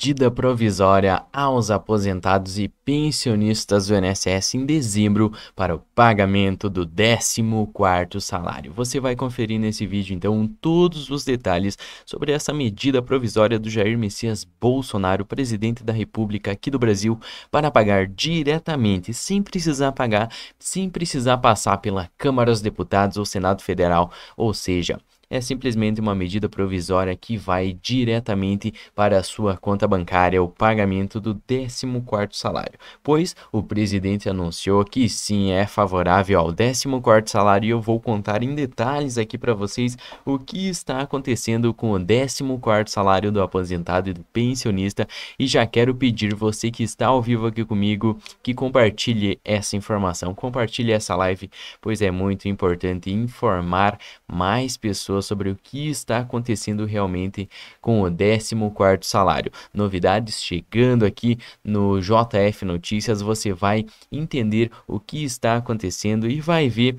medida provisória aos aposentados e pensionistas do INSS em dezembro para o pagamento do 14º salário. Você vai conferir nesse vídeo então todos os detalhes sobre essa medida provisória do Jair Messias Bolsonaro, presidente da República aqui do Brasil, para pagar diretamente, sem precisar pagar, sem precisar passar pela Câmara dos Deputados ou Senado Federal, ou seja, é simplesmente uma medida provisória que vai diretamente para a sua conta bancária o pagamento do 14º salário, pois o presidente anunciou que sim é favorável ao 14º salário e eu vou contar em detalhes aqui para vocês o que está acontecendo com o 14º salário do aposentado e do pensionista e já quero pedir você que está ao vivo aqui comigo que compartilhe essa informação, compartilhe essa live, pois é muito importante informar mais pessoas pessoas sobre o que está acontecendo realmente com o 14º salário. Novidades chegando aqui no JF Notícias, você vai entender o que está acontecendo e vai ver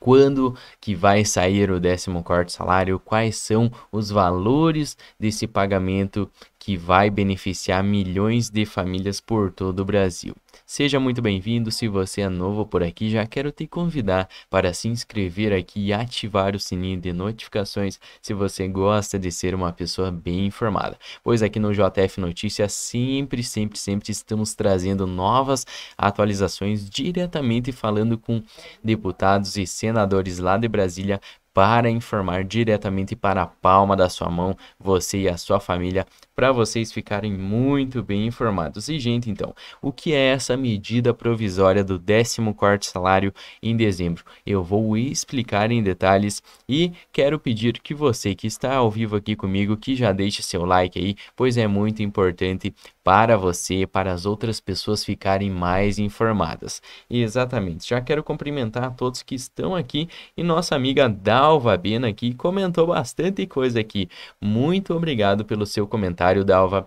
quando que vai sair o 14º salário, quais são os valores desse pagamento que vai beneficiar milhões de famílias por todo o Brasil. Seja muito bem-vindo, se você é novo por aqui, já quero te convidar para se inscrever aqui e ativar o sininho de notificações se você gosta de ser uma pessoa bem informada. Pois aqui no JF Notícias sempre, sempre, sempre estamos trazendo novas atualizações diretamente falando com deputados e senadores lá de Brasília para informar diretamente para a palma da sua mão você e a sua família para vocês ficarem muito bem informados. E gente, então, o que é essa medida provisória do 14º salário em dezembro? Eu vou explicar em detalhes e quero pedir que você que está ao vivo aqui comigo, que já deixe seu like aí, pois é muito importante para você, para as outras pessoas ficarem mais informadas. Exatamente. Já quero cumprimentar a todos que estão aqui e nossa amiga Dalva Bena aqui comentou bastante coisa aqui. Muito obrigado pelo seu comentário comentário, Dalva.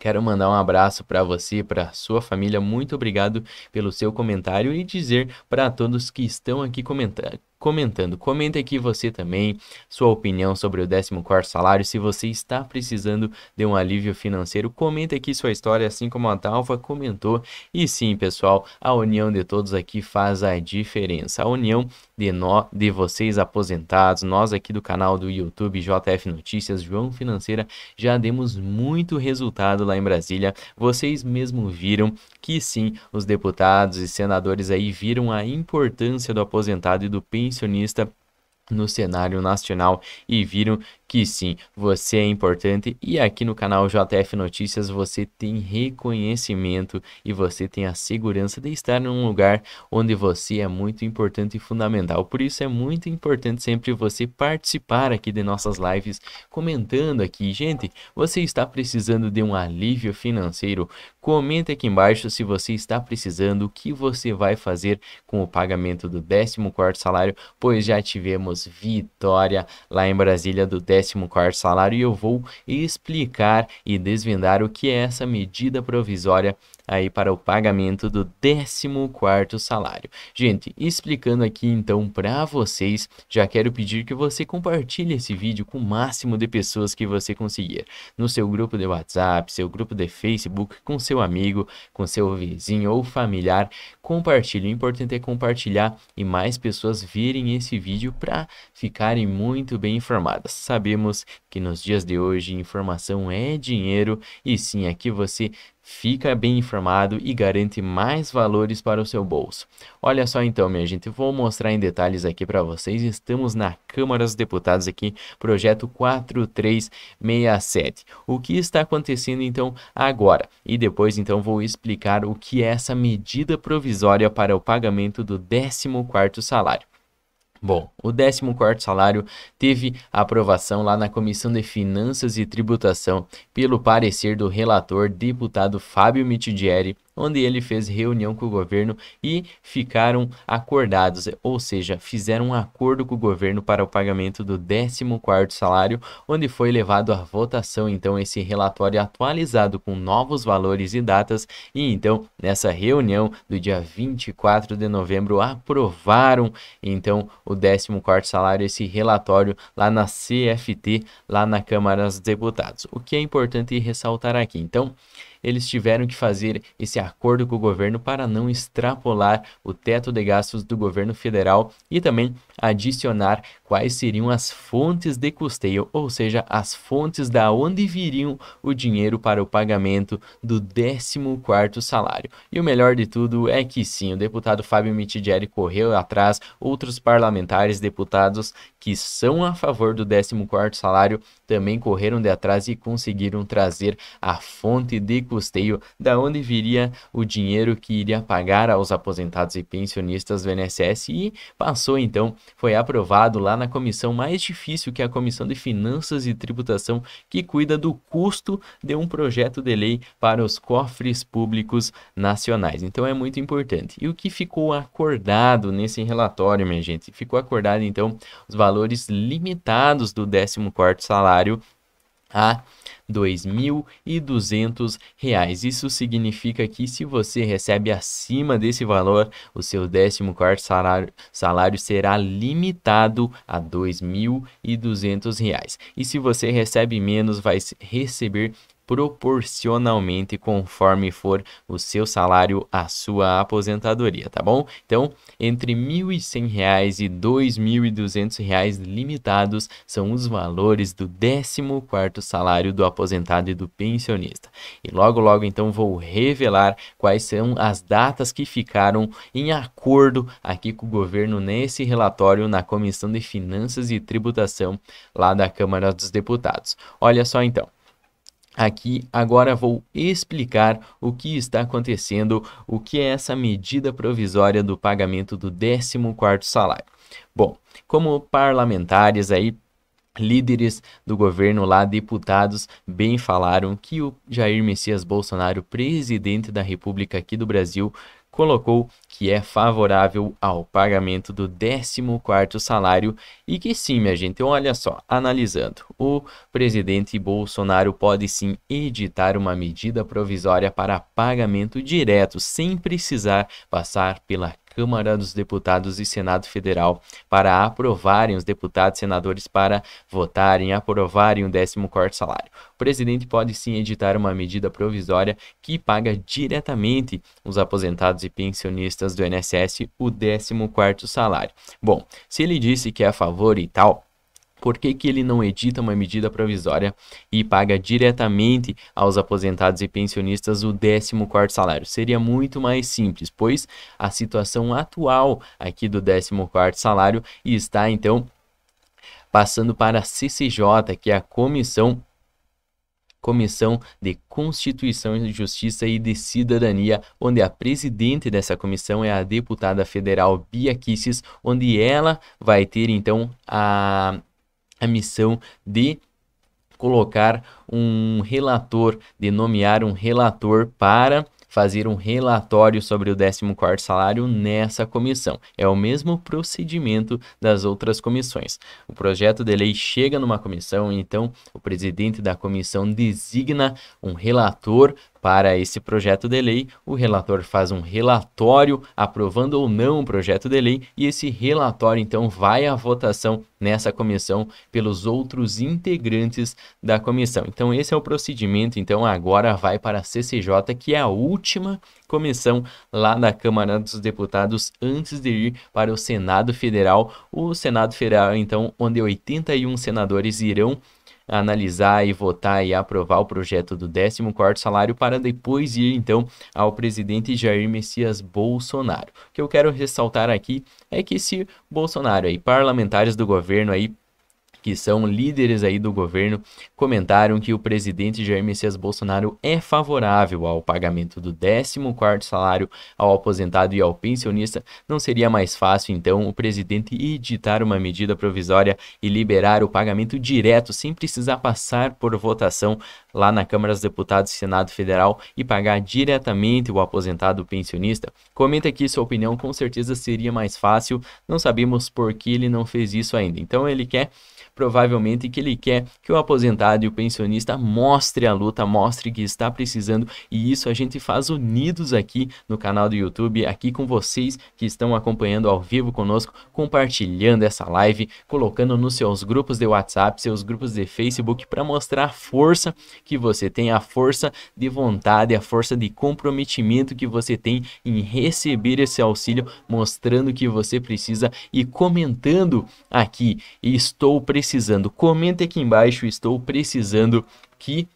Quero mandar um abraço para você, para sua família. Muito obrigado pelo seu comentário e dizer para todos que estão aqui comentando comentando. Comenta aqui você também sua opinião sobre o 14 salário, se você está precisando de um alívio financeiro, comenta aqui sua história, assim como a Dalva comentou. E sim, pessoal, a união de todos aqui faz a diferença. A união de, nós, de vocês aposentados, nós aqui do canal do YouTube JF Notícias, João Financeira, já demos muito resultado lá em Brasília. Vocês mesmo viram que sim, os deputados e senadores aí viram a importância do aposentado e do pensionista intervencionista no cenário nacional e viram que sim, você é importante e aqui no canal JF Notícias você tem reconhecimento e você tem a segurança de estar num lugar onde você é muito importante e fundamental. Por isso é muito importante sempre você participar aqui de nossas lives, comentando aqui, gente, você está precisando de um alívio financeiro? Comenta aqui embaixo se você está precisando, o que você vai fazer com o pagamento do 14º salário, pois já tivemos vitória lá em Brasília do 14º salário e eu vou explicar e desvendar o que é essa medida provisória aí para o pagamento do 14º salário. Gente, explicando aqui então para vocês, já quero pedir que você compartilhe esse vídeo com o máximo de pessoas que você conseguir, no seu grupo de WhatsApp, seu grupo de Facebook, com seu amigo, com seu vizinho ou familiar, compartilhe. O importante é compartilhar e mais pessoas virem esse vídeo para ficarem muito bem informadas. Sabemos que nos dias de hoje informação é dinheiro e sim aqui você fica bem informado e garante mais valores para o seu bolso. Olha só então, minha gente, vou mostrar em detalhes aqui para vocês. Estamos na Câmara dos Deputados aqui, projeto 4367. O que está acontecendo então agora? E depois então vou explicar o que é essa medida provisória para o pagamento do 14º salário. Bom, o 14 salário teve aprovação lá na Comissão de Finanças e Tributação pelo parecer do relator deputado Fábio Mitidieri onde ele fez reunião com o governo e ficaram acordados, ou seja, fizeram um acordo com o governo para o pagamento do 14º salário, onde foi levado à votação então esse relatório atualizado com novos valores e datas e então nessa reunião do dia 24 de novembro aprovaram então o 14º salário esse relatório lá na CFT, lá na Câmara dos Deputados. O que é importante ressaltar aqui, então, eles tiveram que fazer esse acordo com o governo para não extrapolar o teto de gastos do governo federal e também adicionar quais seriam as fontes de custeio, ou seja, as fontes da onde viriam o dinheiro para o pagamento do 14º salário. E o melhor de tudo é que sim, o deputado Fábio Mitidieri correu atrás, outros parlamentares deputados que são a favor do 14º salário também correram de atrás e conseguiram trazer a fonte de custeio, da onde viria o dinheiro que iria pagar aos aposentados e pensionistas do INSS e passou então, foi aprovado lá na comissão mais difícil que é a Comissão de Finanças e Tributação, que cuida do custo de um projeto de lei para os cofres públicos nacionais. Então é muito importante. E o que ficou acordado nesse relatório, minha gente? Ficou acordado então os valores limitados do 14º salário a R$ 2.200. Isso significa que se você recebe acima desse valor, o seu 14 salário, salário será limitado a R$ 2.200. E se você recebe menos, vai receber proporcionalmente conforme for o seu salário a sua aposentadoria, tá bom? Então, entre R$ 1.100 e R$ 2.200 limitados são os valores do 14º salário do aposentado e do pensionista. E logo logo então vou revelar quais são as datas que ficaram em acordo aqui com o governo nesse relatório na Comissão de Finanças e Tributação lá da Câmara dos Deputados. Olha só então, Aqui agora vou explicar o que está acontecendo, o que é essa medida provisória do pagamento do 14º salário. Bom, como parlamentares aí líderes do governo lá, deputados, bem falaram que o Jair Messias Bolsonaro, presidente da República aqui do Brasil, colocou que é favorável ao pagamento do 14º salário e que sim, minha gente, olha só, analisando, o presidente Bolsonaro pode sim editar uma medida provisória para pagamento direto sem precisar passar pela Câmara dos Deputados e Senado Federal para aprovarem os deputados e senadores para votarem aprovarem o 14 salário. O presidente pode sim editar uma medida provisória que paga diretamente os aposentados e pensionistas do INSS o 14 salário. Bom, se ele disse que é a favor e tal, por que, que ele não edita uma medida provisória e paga diretamente aos aposentados e pensionistas o 14 salário? Seria muito mais simples, pois a situação atual aqui do 14 salário está então passando para a CCJ, que é a Comissão Comissão de Constituição e Justiça e de Cidadania, onde a presidente dessa comissão é a deputada federal Bia Kisses, onde ela vai ter então a a missão de colocar um relator, de nomear um relator para fazer um relatório sobre o 14º salário nessa comissão. É o mesmo procedimento das outras comissões. O projeto de lei chega numa comissão, então o presidente da comissão designa um relator para esse projeto de lei, o relator faz um relatório aprovando ou não o projeto de lei e esse relatório então vai à votação nessa comissão pelos outros integrantes da comissão. Então esse é o procedimento, então agora vai para a CCJ, que é a última comissão lá da Câmara dos Deputados antes de ir para o Senado Federal. O Senado Federal então onde 81 senadores irão analisar e votar e aprovar o projeto do 14 salário para depois ir então ao presidente Jair Messias Bolsonaro. O que eu quero ressaltar aqui é que se Bolsonaro e parlamentares do governo aí que são líderes aí do governo, comentaram que o presidente Jair Messias Bolsonaro é favorável ao pagamento do 14º salário ao aposentado e ao pensionista. Não seria mais fácil, então, o presidente editar uma medida provisória e liberar o pagamento direto sem precisar passar por votação lá na Câmara dos Deputados e Senado Federal e pagar diretamente o aposentado pensionista? Comenta aqui sua opinião, com certeza seria mais fácil. Não sabemos por que ele não fez isso ainda. Então ele quer provavelmente que ele quer que o aposentado e o pensionista mostre a luta, mostre que está precisando e isso a gente faz unidos aqui no canal do YouTube, aqui com vocês que estão acompanhando ao vivo conosco, compartilhando essa live, colocando nos seus grupos de WhatsApp, seus grupos de Facebook para mostrar a força que você tem, a força de vontade, a força de comprometimento que você tem em receber esse auxílio, mostrando que você precisa e comentando aqui, estou precisando precisando? Comente aqui embaixo, estou precisando que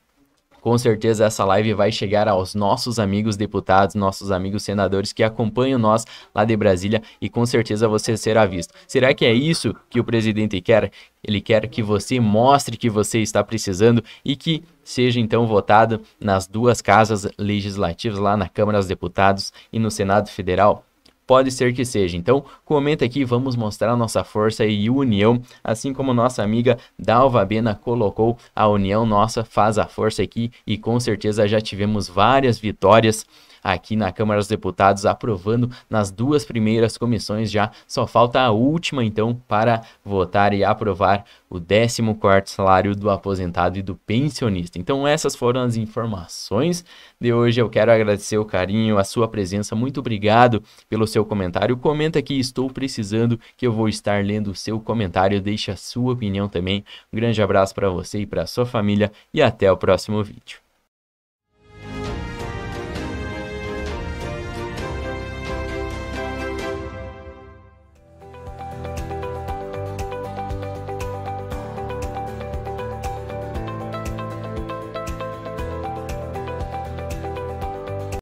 com certeza essa live vai chegar aos nossos amigos deputados, nossos amigos senadores que acompanham nós lá de Brasília e com certeza você será visto. Será que é isso que o presidente quer? Ele quer que você mostre que você está precisando e que seja então votado nas duas casas legislativas, lá na Câmara dos Deputados e no Senado Federal pode ser que seja. Então, comenta aqui, vamos mostrar nossa força e união, assim como nossa amiga Dalva Bena colocou, a união nossa faz a força aqui e com certeza já tivemos várias vitórias aqui na Câmara dos Deputados, aprovando nas duas primeiras comissões já. Só falta a última, então, para votar e aprovar o 14º salário do aposentado e do pensionista. Então essas foram as informações de hoje. Eu quero agradecer o carinho, a sua presença. Muito obrigado pelo seu comentário. Comenta aqui, estou precisando que eu vou estar lendo o seu comentário. Deixe a sua opinião também. Um grande abraço para você e para sua família e até o próximo vídeo.